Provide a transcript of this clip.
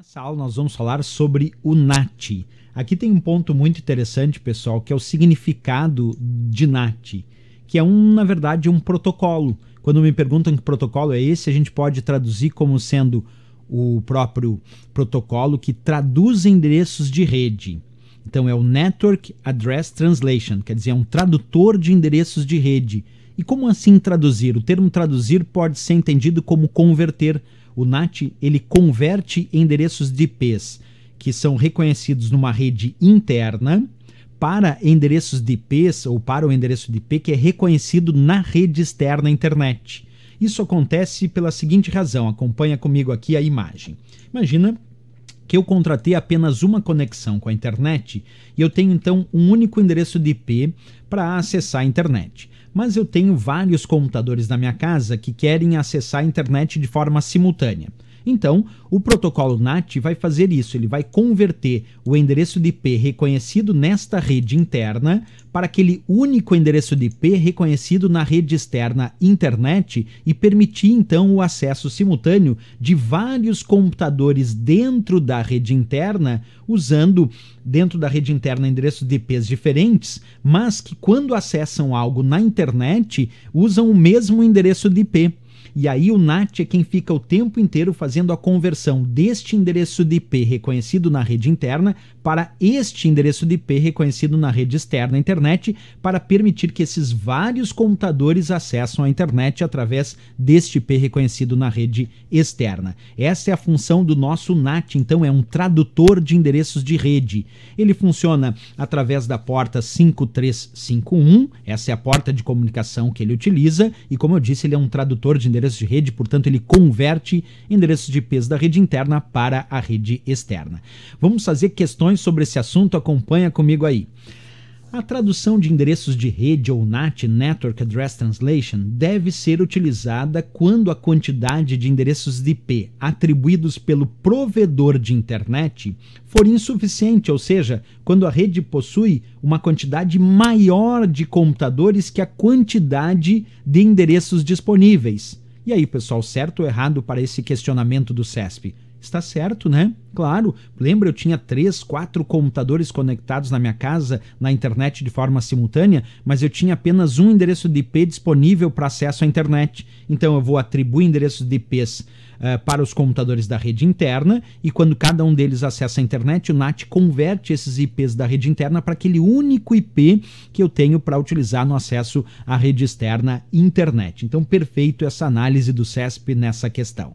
Nessa aula nós vamos falar sobre o NAT. Aqui tem um ponto muito interessante, pessoal, que é o significado de NAT, que é um, na verdade, um protocolo. Quando me perguntam que protocolo é esse, a gente pode traduzir como sendo o próprio protocolo que traduz endereços de rede. Então é o Network Address Translation, quer dizer, é um tradutor de endereços de rede. E como assim traduzir? O termo traduzir pode ser entendido como converter o NAT ele converte endereços de IPs que são reconhecidos numa rede interna para endereços de IPs ou para o endereço de IP que é reconhecido na rede externa internet. Isso acontece pela seguinte razão, acompanha comigo aqui a imagem. Imagina que eu contratei apenas uma conexão com a internet e eu tenho então um único endereço de IP para acessar a internet. Mas eu tenho vários computadores na minha casa que querem acessar a internet de forma simultânea. Então, o protocolo NAT vai fazer isso, ele vai converter o endereço de IP reconhecido nesta rede interna para aquele único endereço de IP reconhecido na rede externa internet e permitir então o acesso simultâneo de vários computadores dentro da rede interna, usando dentro da rede interna endereços de IPs diferentes, mas que quando acessam algo na internet usam o mesmo endereço de IP. E aí o NAT é quem fica o tempo inteiro fazendo a conversão deste endereço de IP reconhecido na rede interna para este endereço de IP reconhecido na rede externa à internet, para permitir que esses vários computadores acessam a internet através deste IP reconhecido na rede externa. Essa é a função do nosso NAT, então é um tradutor de endereços de rede. Ele funciona através da porta 5351, essa é a porta de comunicação que ele utiliza, e como eu disse, ele é um tradutor de endereços endereço de rede, portanto, ele converte endereços de IPs da rede interna para a rede externa. Vamos fazer questões sobre esse assunto, acompanha comigo aí. A tradução de endereços de rede ou NAT, Network Address Translation, deve ser utilizada quando a quantidade de endereços de IP atribuídos pelo provedor de internet for insuficiente, ou seja, quando a rede possui uma quantidade maior de computadores que a quantidade de endereços disponíveis. E aí, pessoal, certo ou errado para esse questionamento do CESP? Está certo, né? Claro. Lembra, eu tinha três, quatro computadores conectados na minha casa, na internet de forma simultânea, mas eu tinha apenas um endereço de IP disponível para acesso à internet. Então eu vou atribuir endereços de IPs uh, para os computadores da rede interna, e quando cada um deles acessa a internet, o NAT converte esses IPs da rede interna para aquele único IP que eu tenho para utilizar no acesso à rede externa internet. Então, perfeito essa análise do CESP nessa questão.